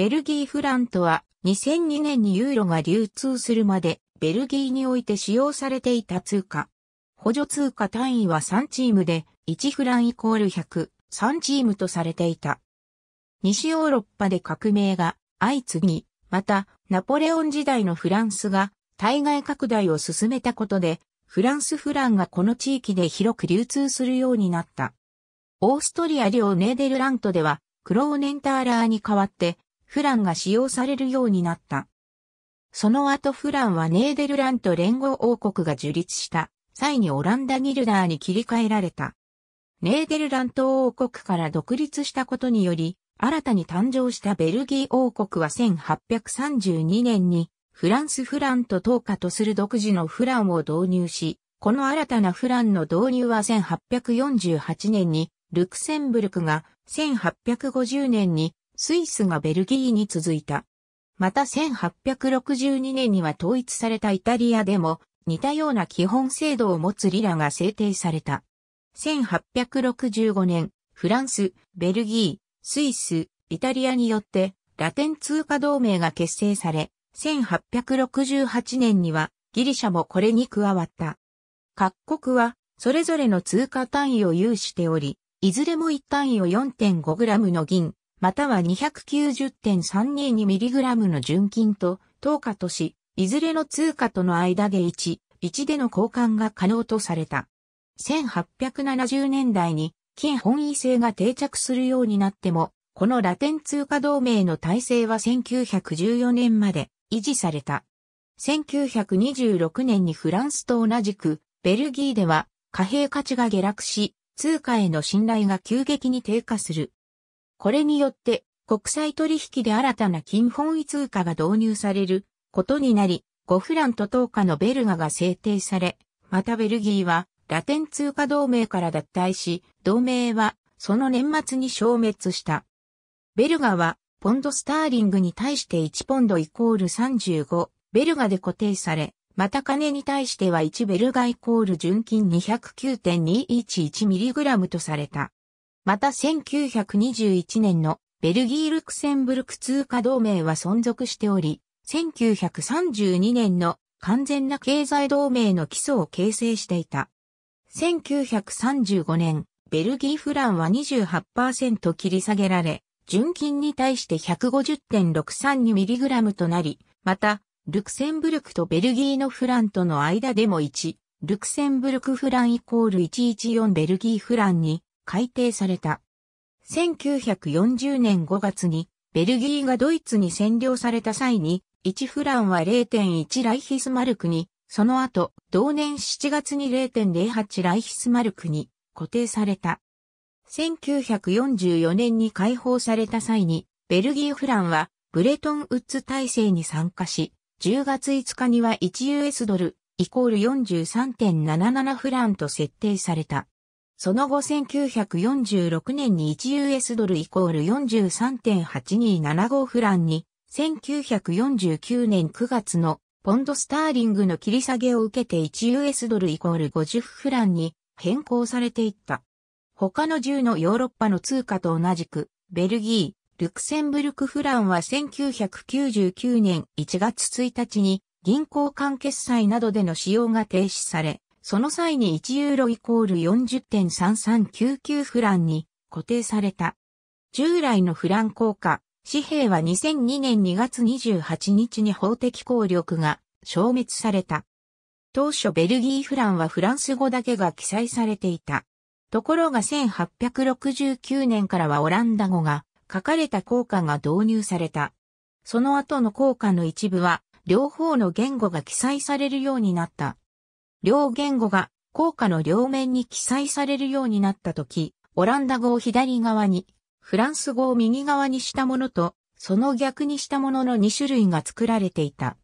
ベルギーフランとは2002年にユーロが流通するまでベルギーにおいて使用されていた通貨。補助通貨単位は3チームで1フランイコール100、3チームとされていた。西ヨーロッパで革命が相次ぎ、またナポレオン時代のフランスが対外拡大を進めたことでフランスフランがこの地域で広く流通するようになった。オーストリア領ネーデルラントではクローネンターラーに代わってフランが使用されるようになった。その後フランはネーデルラント連合王国が樹立した際にオランダギルダーに切り替えられた。ネーデルラント王国から独立したことにより、新たに誕生したベルギー王国は1832年にフランスフランと投下とする独自のフランを導入し、この新たなフランの導入は1848年にルクセンブルクが1850年にスイスがベルギーに続いた。また1862年には統一されたイタリアでも似たような基本制度を持つリラが制定された。1865年、フランス、ベルギー、スイス、イタリアによってラテン通貨同盟が結成され、1868年にはギリシャもこれに加わった。各国はそれぞれの通貨単位を有しており、いずれも1単位を 4.5g の銀、または 290.322mg の純金と、等価とし、いずれの通貨との間で1、1での交換が可能とされた。1870年代に、金本位制が定着するようになっても、このラテン通貨同盟の体制は1914年まで維持された。1926年にフランスと同じく、ベルギーでは貨幣価値が下落し、通貨への信頼が急激に低下する。これによって国際取引で新たな金本位通貨が導入されることになり、5フランと10日のベルガが制定され、またベルギーはラテン通貨同盟から脱退し、同盟はその年末に消滅した。ベルガはポンドスターリングに対して1ポンドイコール35、ベルガで固定され、また金に対しては1ベルガイコール純金 209.211mg とされた。また1921年のベルギー・ルクセンブルク通貨同盟は存続しており、1932年の完全な経済同盟の基礎を形成していた。1935年、ベルギーフランは28%切り下げられ、純金に対して150.632ミリグラムとなり、また、ルクセンブルクとベルギーのフランとの間でも1、ルクセンブルクフランイコール114ベルギーフランに改定された。1940年5月に、ベルギーがドイツに占領された際に、1フランは0.1ライヒスマルクに、その後、同年7月に0.08ライヒスマルクに固定された。1944年に解放された際に、ベルギーフランはブレトンウッズ体制に参加し、10月5日には 1US ドルイコール43.77フランと設定された。その後1946年に 1US ドルイコール43.8275フランに、1949年9月のポンドスターリングの切り下げを受けて 1US ドルイコール50フランに変更されていった。他の10のヨーロッパの通貨と同じく、ベルギー、ルクセンブルクフランは1999年1月1日に銀行間決済などでの使用が停止され、その際に1ユーロイコール40.3399フランに固定された。従来のフラン効果、紙幣は2002年2月28日に法的効力が消滅された。当初ベルギーフランはフランス語だけが記載されていた。ところが1869年からはオランダ語が書かれた効果が導入された。その後の効果の一部は両方の言語が記載されるようになった。両言語が効果の両面に記載されるようになったとき、オランダ語を左側に、フランス語を右側にしたものと、その逆にしたものの2種類が作られていた。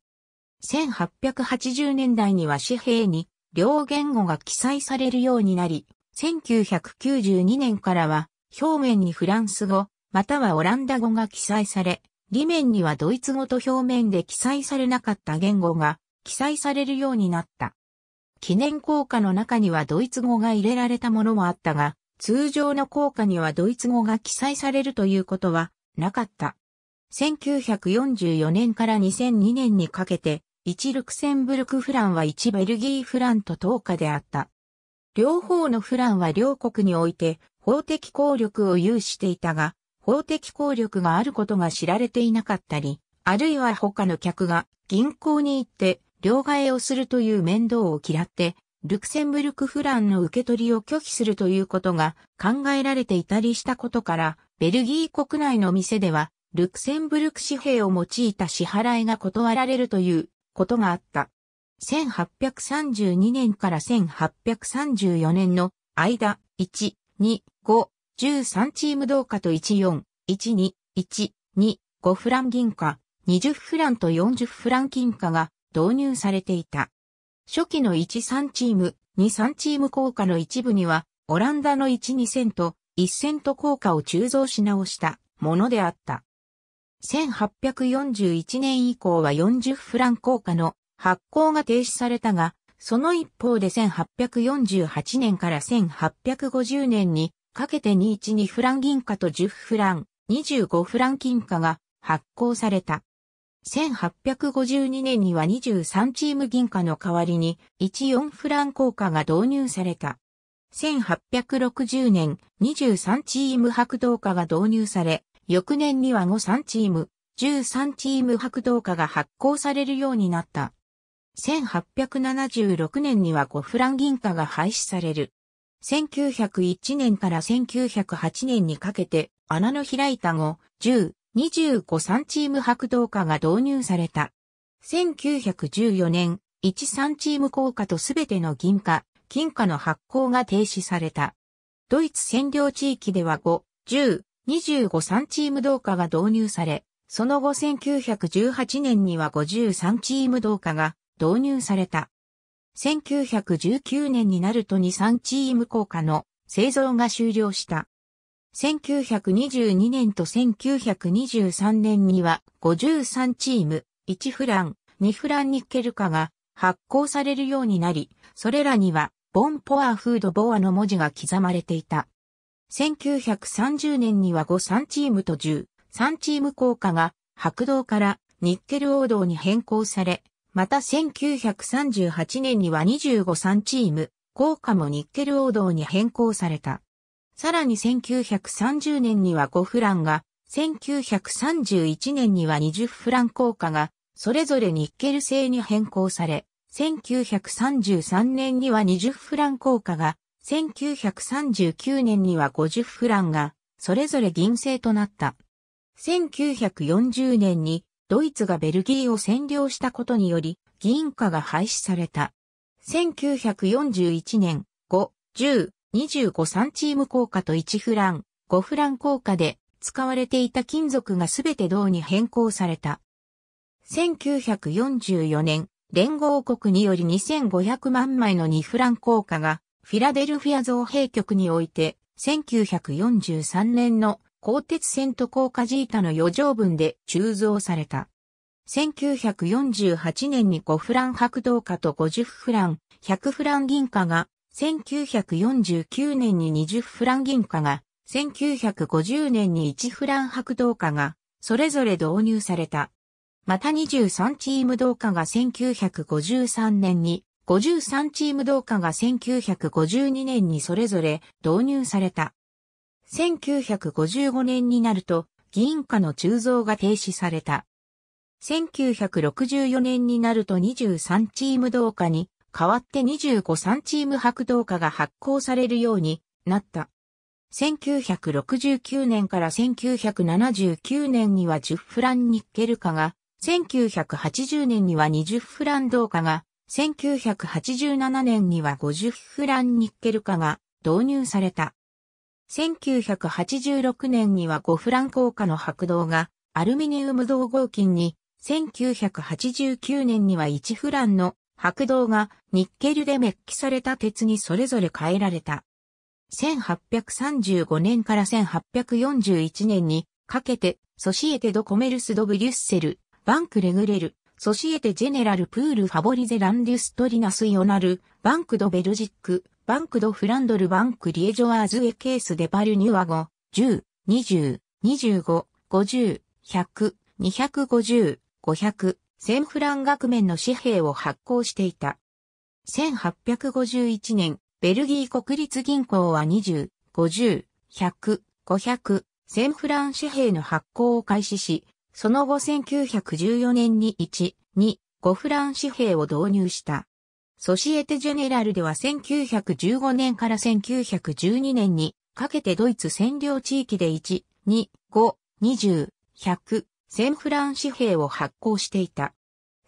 1880年代には紙幣に両言語が記載されるようになり、1992年からは表面にフランス語、またはオランダ語が記載され、裏面にはドイツ語と表面で記載されなかった言語が記載されるようになった。記念硬貨の中にはドイツ語が入れられたものもあったが、通常の硬貨にはドイツ語が記載されるということはなかった。1944年から2002年にかけて、1ルクセンブルクフランは1ベルギーフランと10日であった。両方のフランは両国において法的効力を有していたが、法的効力があることが知られていなかったり、あるいは他の客が銀行に行って両替をするという面倒を嫌って、ルクセンブルクフランの受け取りを拒否するということが考えられていたりしたことから、ベルギー国内の店では、ルクセンブルク紙幣を用いた支払いが断られるということがあった。1832年から1834年の間、1、2、5、13チーム同価と1、4、1、2、1、2、5フラン銀貨、20フランと40フラン金貨が導入されていた。初期の1-3チーム、2-3チーム効果の一部には、オランダの1-2 0 0 0と1 0と効果を鋳造し直したものであった。1841年以降は40フラン硬貨の発行が停止されたが、その一方で1848年から1850年にかけて212フラン銀貨と10フラン、25フラン金貨が発行された。1852年には23チーム銀貨の代わりに14フラン硬貨が導入された。1860年23チーム白銅貨が導入され、翌年には53チーム、13チーム白銅貨が発行されるようになった。1876年には5フラン銀貨が廃止される。1901年から1908年にかけて穴の開いた後、10、25三チーム白銅化が導入された。1914年、1三チーム硬貨とすべての銀貨、金貨の発行が停止された。ドイツ占領地域では5、10、25三チーム銅貨が導入され、その後1918年には53チーム銅化が導入された。1919年になると23チーム硬化の製造が終了した。1922年と1923年には53チーム、1フラン、2フランニッケル化が発行されるようになり、それらにはボンポアフードボアの文字が刻まれていた。1930年には5、3チームと10、3チーム効果が白銅からニッケル王道に変更され、また1938年には25、3チーム、効果もニッケル王道に変更された。さらに1930年には5フランが、1931年には20フラン硬貨が、それぞれニッケル製に変更され、1933年には20フラン硬貨が、1939年には50フランが、それぞれ銀製となった。1940年にドイツがベルギーを占領したことにより、銀貨が廃止された。1941年5、10、25,3チーム硬貨と1フラン、5フラン硬貨で使われていた金属がすべて銅に変更された。1944年、連合国により2500万枚の2フラン硬貨がフィラデルフィア造幣局において1943年の鋼鉄線と硬貨ジータの余剰分で鋳造された。1948年に5フラン白銅貨と50フラン、100フラン銀貨が1949年に20フラン銀貨が、1950年に1フラン白銅貨が、それぞれ導入された。また23チーム銅貨が1953年に、53チーム銅貨が1952年にそれぞれ導入された。1955年になると、銀貨の鋳造が停止された。1964年になると23チーム銅貨に変わって25 3チーム白銅貨が発行されるようになった。1969年から1979年には10フランニッケル貨が、1980年には20フラン銅貨が、1987年には50フランニッケル貨が導入された。1986年には5フラン硬貨の白銅がアルミニウム銅合金に、1989年には1フランの白銅がニッケルでメッキされた鉄にそれぞれ変えられた。1835年から1841年にかけて、ソシエテ・ド・コメルス・ド・ブリュッセル、バンク・レグレル、ソシエテ・ジェネラル・プール・ファボリゼ・ランデュストリナス・イオナル、バンク・ド・ベルジック、バンク・ド・フランドル・バンク・リエジョアーズ・エ・ケース・デ・パル・ニュアゴ、10、20、25、50、100、250、500、センフラン額面の紙幣を発行していた。1851年、ベルギー国立銀行は20、50、100、500、1フラン紙幣の発行を開始し、その後1914年に1、2、5フラン紙幣を導入した。ソシエテ・ジェネラルでは1915年から1912年にかけてドイツ占領地域で1、2、5、20、100、1000フラン紙幣を発行していた。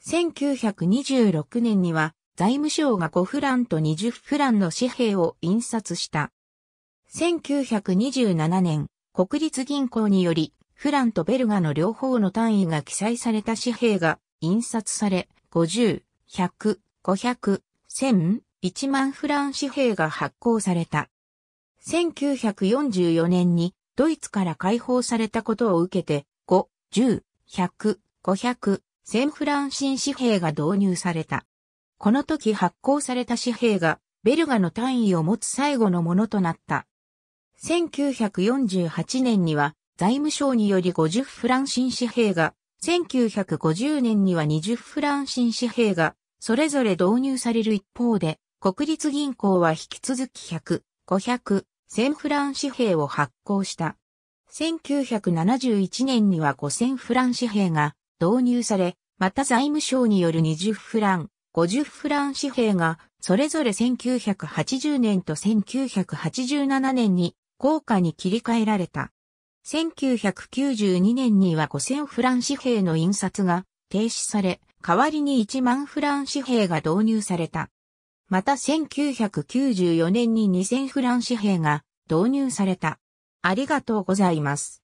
1926年には財務省が5フランと20フランの紙幣を印刷した。1927年、国立銀行により、フランとベルガの両方の単位が記載された紙幣が印刷され、50、100、500、1000、1万フラン紙幣が発行された。1944年にドイツから解放されたことを受けて、10、100、500、1000フランシン紙幣が導入された。この時発行された紙幣がベルガの単位を持つ最後のものとなった。1948年には財務省により50フランシン紙幣が、1950年には20フランシン紙幣が、それぞれ導入される一方で、国立銀行は引き続き100、500、1000フラン紙幣を発行した。1971年には5000フラン紙幣が導入され、また財務省による20フラン、50フラン紙幣がそれぞれ1980年と1987年に効果に切り替えられた。1992年には5000フラン紙幣の印刷が停止され、代わりに1万フラン紙幣が導入された。また1994年に2000フラン紙幣が導入された。ありがとうございます。